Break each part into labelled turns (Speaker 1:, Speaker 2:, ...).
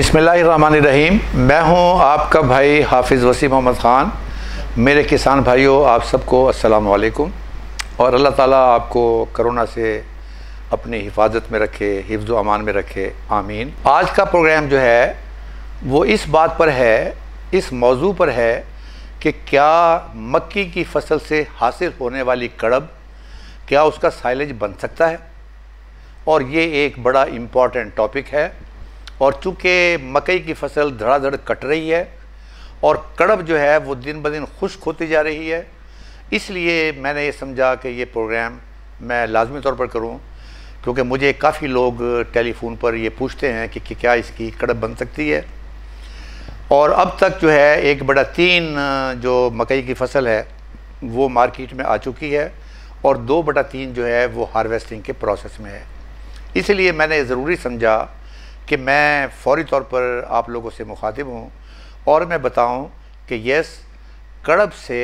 Speaker 1: बिसमीम मैं हूं आपका भाई हाफिज़ वसीम मोहम्मद ख़ान मेरे किसान भाइयों आप सबको वालेकुम और अल्लाह ताला आपको करोना से अपनी हिफाजत में रखे हिफ्ज़ अमान में रखे आमीन आज का प्रोग्राम जो है वो इस बात पर है इस मौजू पर है कि क्या मक्की की फसल से हासिल होने वाली कड़ब क्या उसका साइलेज बन सकता है और ये एक बड़ा इम्पॉर्टेंट टॉपिक है और चूँकि मकई की फसल धड़ाधड़ कट रही है और कड़ब जो है वो दिन ब दिन खुश्क होती जा रही है इसलिए मैंने ये समझा कि ये प्रोग्राम मैं लाजमी तौर पर करूँ क्योंकि मुझे काफ़ी लोग टेलीफोन पर ये पूछते हैं कि, कि क्या इसकी कड़ब बन सकती है और अब तक जो है एक बड़ा तीन जो मकई की फसल है वो मार्केट में आ चुकी है और दो बटा तीन जो है वो हार्वेस्टिंग के प्रोसेस में है इसलिए मैंने ज़रूरी समझा कि मैं फौरी तौर पर आप लोगों से मुखातिब हूँ और मैं बताऊँ कि यस कड़प से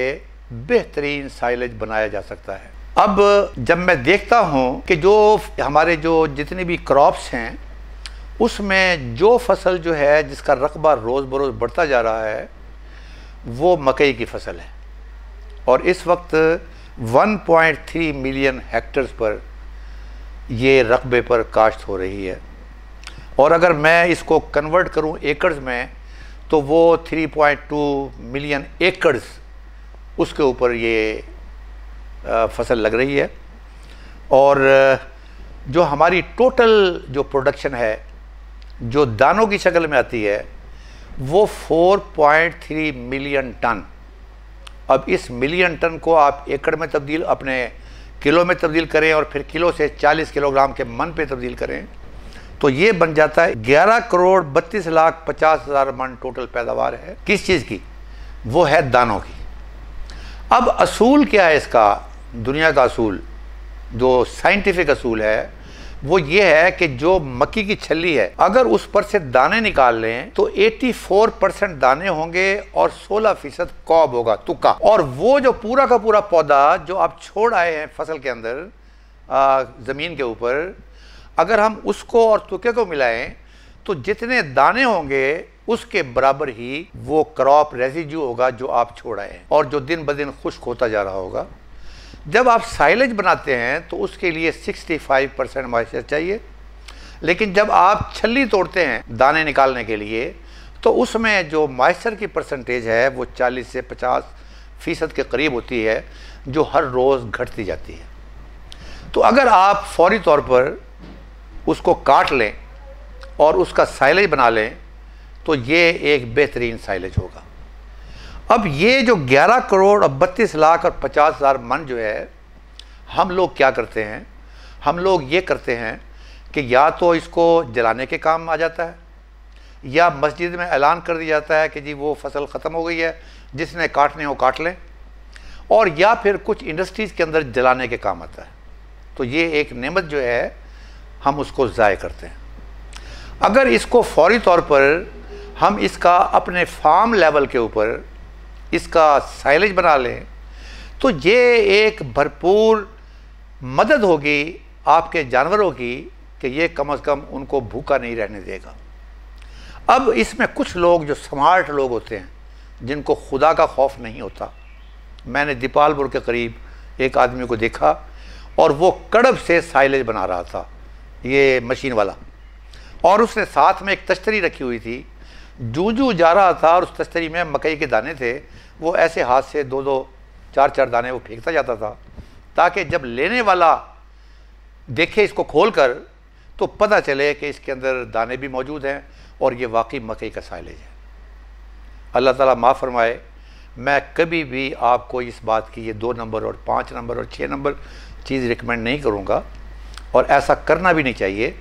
Speaker 1: बेहतरीन साइलेज बनाया जा सकता है अब जब मैं देखता हूँ कि जो हमारे जो जितने भी क्रॉप्स हैं उसमें जो फसल जो है जिसका रकबा रोज़ बरोज़ बढ़ता जा रहा है वो मकई की फसल है और इस वक्त 1.3 मिलियन हेक्टर्स पर ये रकबे पर काश्त हो रही है और अगर मैं इसको कन्वर्ट करूं एकड़ में तो वो 3.2 मिलियन एकड़ उसके ऊपर ये फसल लग रही है और जो हमारी टोटल जो प्रोडक्शन है जो दानों की शक्ल में आती है वो 4.3 मिलियन टन अब इस मिलियन टन को आप एकड़ में तब्दील अपने किलो में तब्दील करें और फिर किलो से 40 किलोग्राम के मन पे तब्दील करें तो ये बन जाता है ग्यारह करोड़ बत्तीस लाख पचास हज़ार मन टोटल पैदावार है किस चीज़ की वो है दानों की अब असूल क्या है इसका दुनिया का असूल जो साइंटिफिक असूल है वो ये है कि जो मक्की की छली है अगर उस पर से दाने निकाल लें तो 84 परसेंट दाने होंगे और 16 फीसद कॉब होगा तुक्का और वो जो पूरा का पूरा पौधा जो आप छोड़ आए हैं फसल के अंदर ज़मीन के ऊपर अगर हम उसको और तुके को मिलाएं तो जितने दाने होंगे उसके बराबर ही वो क्रॉप रेजिज्यू होगा जो आप आए और जो दिन ब दिन खुश्क होता जा रहा होगा जब आप साइलेज बनाते हैं तो उसके लिए 65 परसेंट मॉइस्चर चाहिए लेकिन जब आप छली तोड़ते हैं दाने निकालने के लिए तो उसमें जो मॉइस्चर की परसेंटेज है वो 40 से 50 फीसद के करीब होती है जो हर रोज़ घटती जाती है तो अगर आप फौरी तौर पर उसको काट लें और उसका साइलेज बना लें तो ये एक बेहतरीन साइलेज होगा अब ये जो 11 करोड़ और बत्तीस लाख और पचास हज़ार मन जो है हम लोग क्या करते हैं हम लोग ये करते हैं कि या तो इसको जलाने के काम आ जाता है या मस्जिद में ऐलान कर दिया जाता है कि जी वो फसल ख़त्म हो गई है जिसने काटने हो काट लें और या फिर कुछ इंडस्ट्रीज़ के अंदर जलाने के काम आता है तो ये एक नमत जो है हम उसको ज़ाय करते हैं अगर इसको फौरी तौर पर हम इसका अपने फार्म लेवल के ऊपर इसका साइलेज बना लें तो ये एक भरपूर मदद होगी आपके जानवरों की कि ये कम से कम उनको भूखा नहीं रहने देगा अब इसमें कुछ लोग जो स्मार्ट लोग होते हैं जिनको खुदा का खौफ नहीं होता मैंने दीपालपुर के करीब एक आदमी को देखा और वो कड़ब से साइलेज बना रहा था ये मशीन वाला और उसने साथ में एक तश्तरी रखी हुई थी जू जू जा रहा था और उस तश्तरी में मकई के दाने थे वो ऐसे हाथ से दो दो चार चार दाने वो फेंकता जाता था ताकि जब लेने वाला देखे इसको खोल कर तो पता चले कि इसके अंदर दाने भी मौजूद हैं और ये वाकई मकई का साइलेज है अल्लाह ताला माफ़ फरमाए मैं कभी भी आपको इस बात की ये दो नंबर और पाँच नंबर और छः नंबर चीज़ रिकमेंड नहीं करूँगा और ऐसा करना भी नहीं चाहिए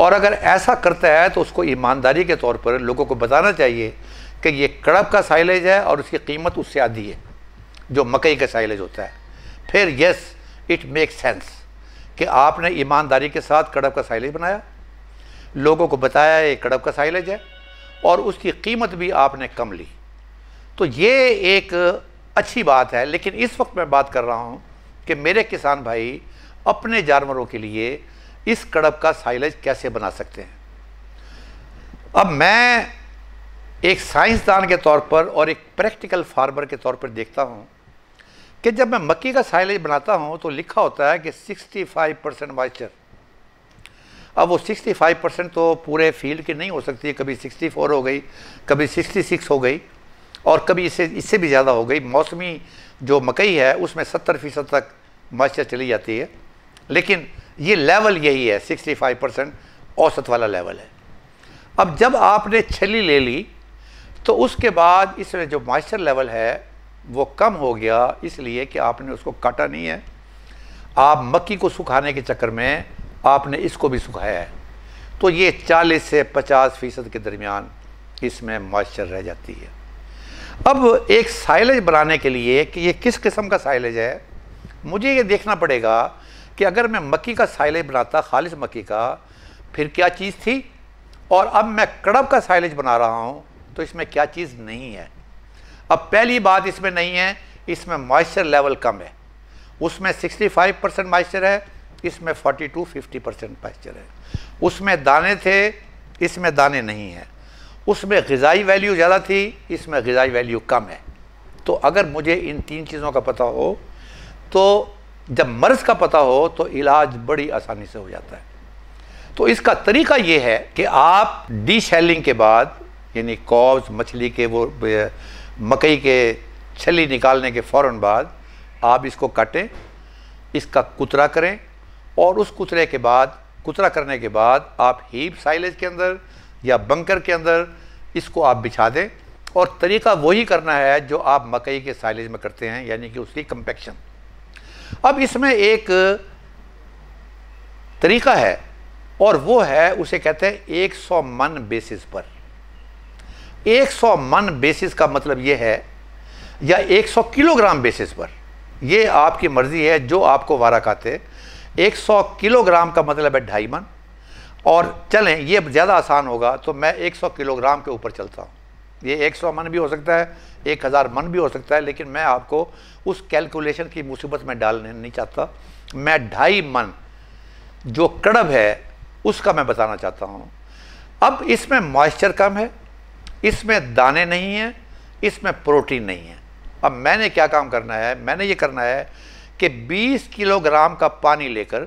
Speaker 1: और अगर ऐसा करता है तो उसको ईमानदारी के तौर पर लोगों को बताना चाहिए कि ये कड़प का साइलेज है और उसकी कीमत उससे आधी है जो मकई का साइलेज होता है फिर यस इट मेक सेंस कि आपने ईमानदारी के साथ कड़प का साइलेज बनाया लोगों को बताया ये कड़प का साइलेज है और उसकी कीमत भी आपने कम ली तो ये एक अच्छी बात है लेकिन इस वक्त मैं बात कर रहा हूँ कि मेरे किसान भाई अपने जानवरों के लिए इस कड़प का साइलेज कैसे बना सकते हैं अब मैं एक साइंसदान के तौर पर और एक प्रैक्टिकल फार्मर के तौर पर देखता हूँ कि जब मैं मक्की का साइलेज बनाता हूँ तो लिखा होता है कि 65 परसेंट मॉइस्चर अब वो 65 परसेंट तो पूरे फील्ड की नहीं हो सकती कभी 64 हो गई कभी 66 हो गई और कभी इससे इससे भी ज़्यादा हो गई मौसमी जो मकई है उसमें 70 फीसद तक मॉइस्चर चली जाती है लेकिन ये लेवल यही है 65 परसेंट औसत वाला लेवल है अब जब आपने छली ले ली तो उसके बाद इसमें जो मॉइस्चर लेवल है वो कम हो गया इसलिए कि आपने उसको काटा नहीं है आप मक्की को सुखाने के चक्कर में आपने इसको भी सुखाया है तो ये 40 से 50 फ़ीसद के दरमियान इसमें मॉइस्चर रह जाती है अब एक साइलेज बनाने के लिए कि ये किस किस्म का साइलेज है मुझे ये देखना पड़ेगा कि अगर मैं मक्की का साइलेज बनाता खालिश मक्की का फिर क्या चीज़ थी और अब मैं कड़ब का साइलेज बना रहा हूँ तो इसमें क्या चीज़ नहीं है अब पहली बात इसमें नहीं है इसमें मॉइस्चर लेवल कम है उसमें 65 परसेंट मॉइस्चर है इसमें 42 50 परसेंट मॉइस्चर है उसमें दाने थे इसमें दाने नहीं हैं उसमें गज़ाई वैल्यू ज़्यादा थी इसमें गज़ाई वैल्यू कम है तो अगर मुझे इन तीन चीज़ों का पता हो तो जब मर्ज़ का पता हो तो इलाज बड़ी आसानी से हो जाता है तो इसका तरीका ये है कि आप डी शेलिंग के बाद यानी कॉब्स मछली के वो मकई के छली निकालने के फ़ौर बाद आप इसको काटें इसका कुतरा करें और उस कुतरे के बाद कुतरा करने के बाद आप हीप साइलेज के अंदर या बंकर के अंदर इसको आप बिछा दें और तरीका वही करना है जो आप मकई के साइलेज में करते हैं यानी कि उसकी कंपेक्शन अब इसमें एक तरीका है और वो है उसे कहते हैं 100 मन बेसिस पर 100 मन बेसिस का मतलब ये है या 100 किलोग्राम बेसिस पर ये आपकी मर्ज़ी है जो आपको वारा खाते 100 किलोग्राम का मतलब है ढाई मन और चलें ये ज़्यादा आसान होगा तो मैं 100 किलोग्राम के ऊपर चलता हूँ ये 100 मन भी हो सकता है एक हज़ार मन भी हो सकता है लेकिन मैं आपको उस कैलकुलेशन की मुसीबत में डालने नहीं चाहता मैं ढाई मन जो कड़ब है उसका मैं बताना चाहता हूँ अब इसमें मॉइस्चर कम है इसमें दाने नहीं हैं इसमें प्रोटीन नहीं है अब मैंने क्या काम करना है मैंने ये करना है कि 20 किलोग्राम का पानी लेकर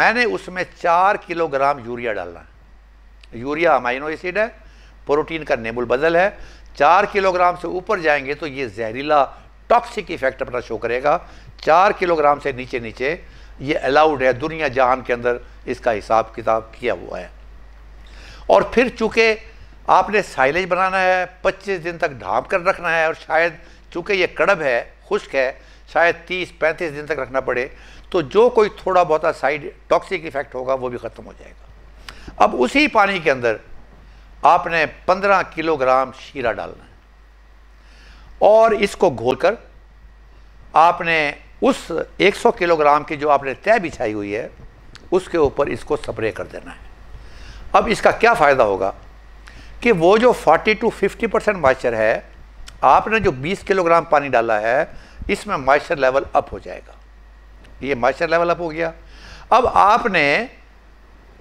Speaker 1: मैंने उसमें 4 किलोग्राम यूरिया डालना है यूरिया अमाइनो एसिड है प्रोटीन का नेबुल बदल है चार किलोग्राम से ऊपर जाएंगे तो ये जहरीला टॉक्सिक इफेक्ट अपना शो करेगा चार किलोग्राम से नीचे नीचे ये अलाउड है दुनिया जहान के अंदर इसका हिसाब किताब किया हुआ है और फिर चूँकि आपने साइलेज बनाना है 25 दिन तक ढाँप कर रखना है और शायद चूँकि ये कड़ब है खुश्क है शायद 30-35 दिन तक रखना पड़े तो जो कोई थोड़ा बहुत साइड टॉक्सिक इफेक्ट होगा वो भी ख़त्म हो जाएगा अब उसी पानी के अंदर आपने 15 किलोग्राम शीरा डालना है और इसको घोलकर आपने उस 100 किलोग्राम की जो आपने तय बिछाई हुई है उसके ऊपर इसको स्प्रे कर देना है अब इसका क्या फ़ायदा होगा कि वो जो 40 टू 50 परसेंट मॉइस्चर है आपने जो 20 किलोग्राम पानी डाला है इसमें मॉइस्चर लेवल अप हो जाएगा ये मॉइस्चर लेवल अप हो गया अब आपने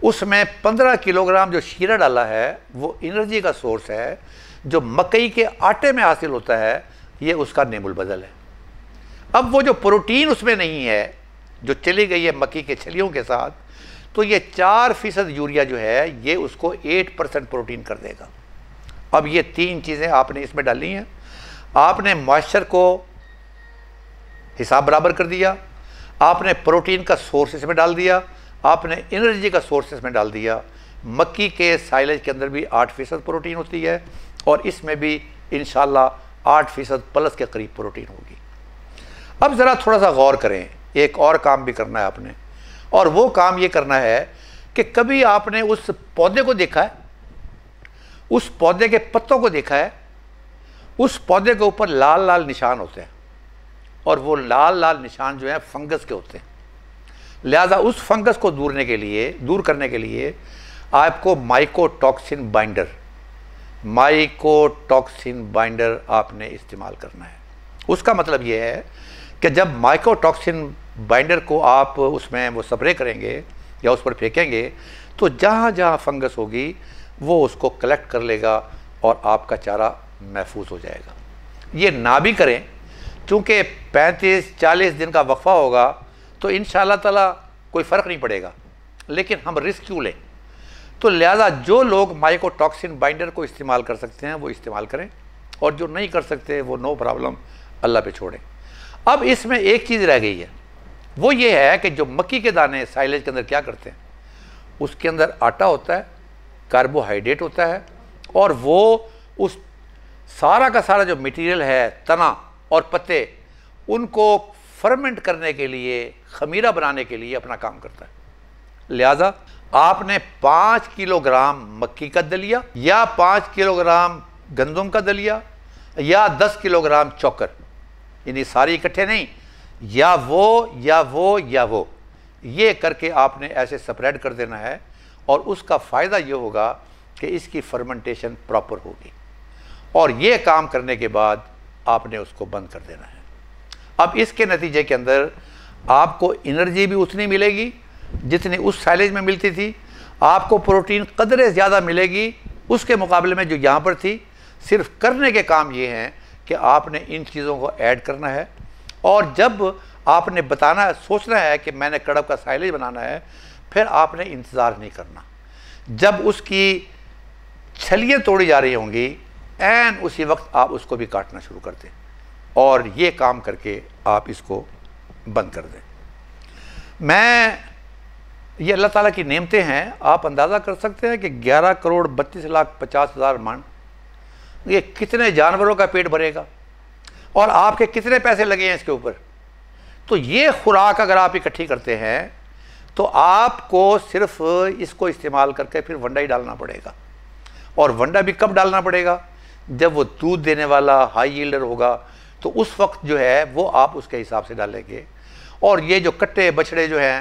Speaker 1: उसमें पंद्रह किलोग्राम जो शीरा डाला है वो एनर्जी का सोर्स है जो मकई के आटे में हासिल होता है ये उसका नेमुल बदल है अब वो जो प्रोटीन उसमें नहीं है जो चली गई है मक्की के छलियों के साथ तो ये चार फीसद यूरिया जो है ये उसको एट परसेंट प्रोटीन कर देगा अब ये तीन चीज़ें आपने इसमें डाली हैं आपने मॉइस्चर को हिसाब बराबर कर दिया आपने प्रोटीन का सोर्स इसमें डाल दिया आपने एनर्जी का सोर्स इसमें डाल दिया मक्की के साइलेज के अंदर भी आठ फ़ीसद प्रोटीन होती है और इसमें भी इन आठ फ़ीसद प्लस के करीब प्रोटीन होगी अब ज़रा थोड़ा सा गौर करें एक और काम भी करना है आपने और वो काम ये करना है कि कभी आपने उस पौधे को देखा है उस पौधे के पत्तों को देखा है उस पौधे के ऊपर लाल लाल निशान होते हैं और वो लाल लाल निशान जो है फंगस के होते हैं लिहाजा उस फंगस को दूरने के लिए दूर करने के लिए आपको माइकोटॉक्सिन बाइंडर माइकोटॉक्सिन बाइंडर आपने इस्तेमाल करना है उसका मतलब यह है कि जब माइकोटॉक्सिन बाइंडर को आप उसमें वो स्प्रे करेंगे या उस पर फेंकेंगे तो जहाँ जहाँ फंगस होगी वो उसको कलेक्ट कर लेगा और आपका चारा महफूज हो जाएगा ये ना भी करें चूँकि 35-40 दिन का वक्फा होगा तो इन ताला कोई फ़र्क नहीं पड़ेगा लेकिन हम रिस्क क्यों लें तो लिहाजा जो लोग माइकोटॉक्सिन बाइंडर को इस्तेमाल कर सकते हैं वो इस्तेमाल करें और जो नहीं कर सकते वो नो प्रॉब्लम अल्लाह पे छोड़ें अब इसमें एक चीज़ रह गई है वो ये है कि जो मक्की के दाने साइलेज के अंदर क्या करते हैं उसके अंदर आटा होता है कार्बोहाइड्रेट होता है और वो उस सारा का सारा जो मटेरियल है तना और पत्ते उनको फर्मेंट करने के लिए खमीरा बनाने के लिए अपना काम करता है लिहाजा आपने पाँच किलोग्राम मक्की का दलिया या पाँच किलोग्राम गंदम का दलिया या दस किलोग्राम चौकर यानी सारी इकट्ठे नहीं या वो या वो या वो ये करके आपने ऐसे स्प्रेड कर देना है और उसका फ़ायदा ये होगा कि इसकी फर्मेंटेशन प्रॉपर होगी और ये काम करने के बाद आपने उसको बंद कर देना है अब इसके नतीजे के अंदर आपको एनर्जी भी उतनी मिलेगी जितनी उस साइलेज में मिलती थी आपको प्रोटीन कदरे ज़्यादा मिलेगी उसके मुकाबले में जो यहाँ पर थी सिर्फ करने के काम ये हैं कि आपने इन चीज़ों को ऐड करना है और जब आपने बताना है सोचना है कि मैंने कड़प का साइलेज बनाना है फिर आपने इंतज़ार नहीं करना जब उसकी छलियाँ तोड़ी जा रही होंगी एन उसी वक्त आप उसको भी काटना शुरू कर दें और ये काम करके आप इसको बंद कर दें मैं ये अल्लाह ताला की नेमतें हैं आप अंदाज़ा कर सकते हैं कि 11 करोड़ बत्तीस लाख पचास हज़ार मन ये कितने जानवरों का पेट भरेगा और आपके कितने पैसे लगे हैं इसके ऊपर तो ये खुराक अगर आप इकट्ठी करते हैं तो आपको सिर्फ इसको इस्तेमाल करके फिर वंडा ही डालना पड़ेगा और वंडा भी कब डालना पड़ेगा जब वो दूध देने वाला हाई यील्डर होगा तो उस वक्त जो है वो आप उसके हिसाब से डालेंगे और ये जो कट्टे बछड़े जो हैं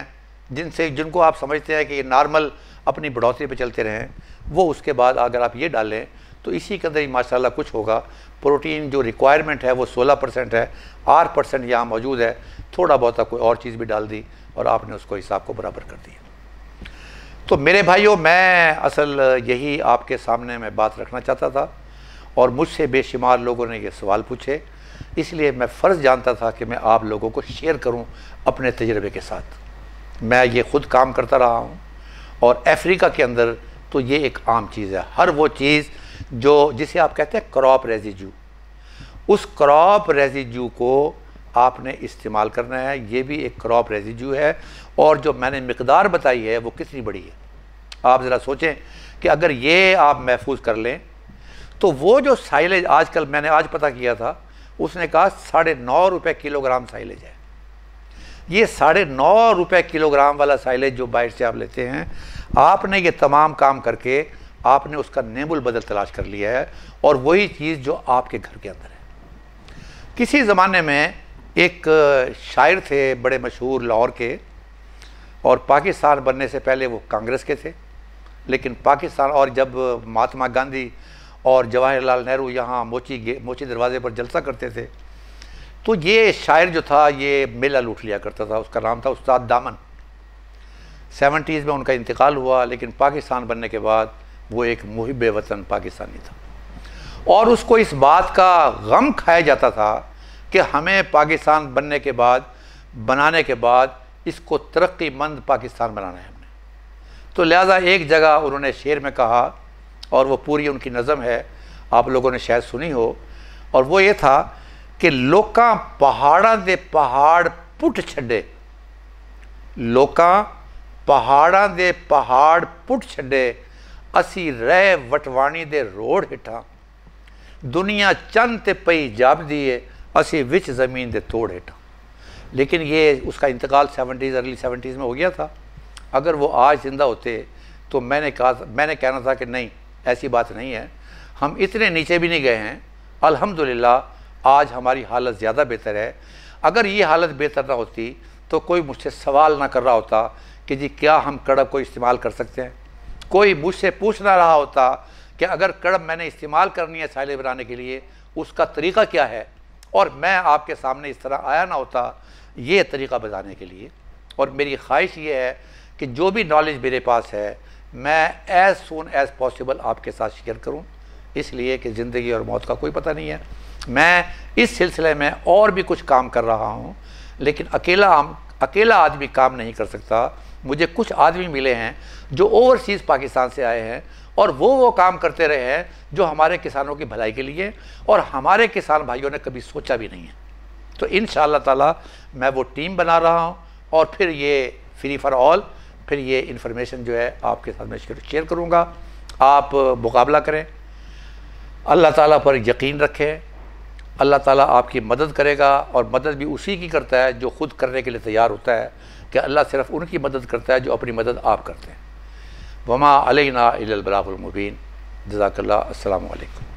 Speaker 1: जिनसे जिनको आप समझते हैं कि ये नॉर्मल अपनी बढ़ोतरी पे चलते रहें वो उसके बाद अगर आप ये डालें तो इसी के अंदर ही माशाल्लाह कुछ होगा प्रोटीन जो रिक्वायरमेंट है वो 16 परसेंट है आठ परसेंट यहाँ मौजूद है थोड़ा बहुत कोई और चीज़ भी डाल दी और आपने उसको हिसाब को बराबर कर दिया तो मेरे भाइयों मैं असल यही आपके सामने मैं बात रखना चाहता था और मुझसे बेशुमार लोगों ने ये सवाल पूछे इसलिए मैं फ़र्ज़ जानता था कि मैं आप लोगों को शेयर करूं अपने तजर्बे के साथ मैं ये ख़ुद काम करता रहा हूं और अफ्रीका के अंदर तो ये एक आम चीज़ है हर वो चीज़ जो जिसे आप कहते हैं क्रॉप रेजिजू उस क्रॉप रेजिजू को आपने इस्तेमाल करना है ये भी एक क्रॉप रेजिजू है और जो मैंने मकदार बताई है वो कितनी बड़ी है आप ज़रा सोचें कि अगर ये आप महफूज कर लें तो वो जो साइलेज आजकल मैंने आज पता किया था उसने कहा साढ़े नौ रुपये किलोग्राम साइलेज है ये साढ़े नौ रुपये किलोग्राम वाला साइलेज जो बाइट से आप लेते हैं आपने ये तमाम काम करके आपने उसका नेबुल बदल तलाश कर लिया है और वही चीज़ जो आपके घर के अंदर है किसी ज़माने में एक शायर थे बड़े मशहूर लाहौर के और पाकिस्तान बनने से पहले वो कांग्रेस के थे लेकिन पाकिस्तान और जब महात्मा गांधी और जवाहरलाल नेहरू यहाँ मोची मोची दरवाज़े पर जलसा करते थे तो ये शायर जो था ये मेला लूट लिया करता था उसका नाम था उस्ताद दामन सेवेंटीज़ में उनका इंतकाल हुआ लेकिन पाकिस्तान बनने के बाद वो एक मुहब वतन पाकिस्तानी था और उसको इस बात का गम खाया जाता था कि हमें पाकिस्तान बनने के बाद बनाने के बाद इसको मंद पाकिस्तान बनाना है हमने तो लिहाजा एक जगह उन्होंने शेर में कहा और वो पूरी उनकी नज़म है आप लोगों ने शायद सुनी हो और वो ये था कि लोग पहाड़ा दे पहाड़ पुट छे लोका पहाड़ा दे पहाड़ पुट छे असी रह वटवाणी दे रोड हेठा दुनिया चंद ते पई जाप दिए असी विच जमीन दे तोड़ हेठा लेकिन ये उसका इंतकाल सेवनटीज़ अर्ली सेवेंटीज़ में हो गया था अगर वो आज ज़िंदा होते तो मैंने कहा मैंने कहना था कि नहीं ऐसी बात नहीं है हम इतने नीचे भी नहीं गए हैं अल्हम्दुलिल्लाह आज हमारी हालत ज़्यादा बेहतर है अगर ये हालत बेहतर ना होती तो कोई मुझसे सवाल ना कर रहा होता कि जी क्या हम कड़ब को इस्तेमाल कर सकते हैं कोई मुझसे पूछ ना रहा होता कि अगर कड़ब मैंने इस्तेमाल करनी है साइले बनाने के लिए उसका तरीका क्या है और मैं आपके सामने इस तरह आया ना होता ये तरीका बताने के लिए और मेरी ख्वाहिश ये है कि जो भी नॉलेज मेरे पास है मैं एज़ सुन एज़ पॉसिबल आपके साथ शेयर करूँ इसलिए कि ज़िंदगी और मौत का कोई पता नहीं है मैं इस सिलसिले में और भी कुछ काम कर रहा हूँ लेकिन अकेला आम अकेला आदमी काम नहीं कर सकता मुझे कुछ आदमी मिले हैं जो ओवरसीज़ पाकिस्तान से आए हैं और वो वो काम करते रहे हैं जो हमारे किसानों की भलाई के लिए और हमारे किसान भाइयों ने कभी सोचा भी नहीं है तो इन ताला मैं वो टीम बना रहा हूँ और फिर ये फ्री फॉर ऑल फिर ये इन्फॉर्मेशन जो है आपके साथ मैं शेयर करूँगा आप मुकाबला करें अल्लाह ताला पर यकीन रखें अल्लाह ताला आपकी मदद करेगा और मदद भी उसी की करता है जो ख़ुद करने के लिए तैयार होता है कि अल्लाह सिर्फ उनकी मदद करता है जो अपनी मदद आप करते हैं वमा अलना इलबलामुबीन जजाकल्ला अल्लाम